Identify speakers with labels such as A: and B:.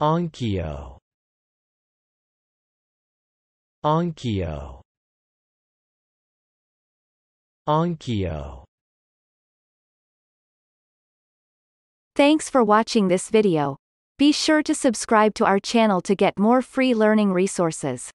A: Onkyo Onkyo Onkyo
B: Thanks for watching this video. Be sure to subscribe to our channel to get more free learning resources.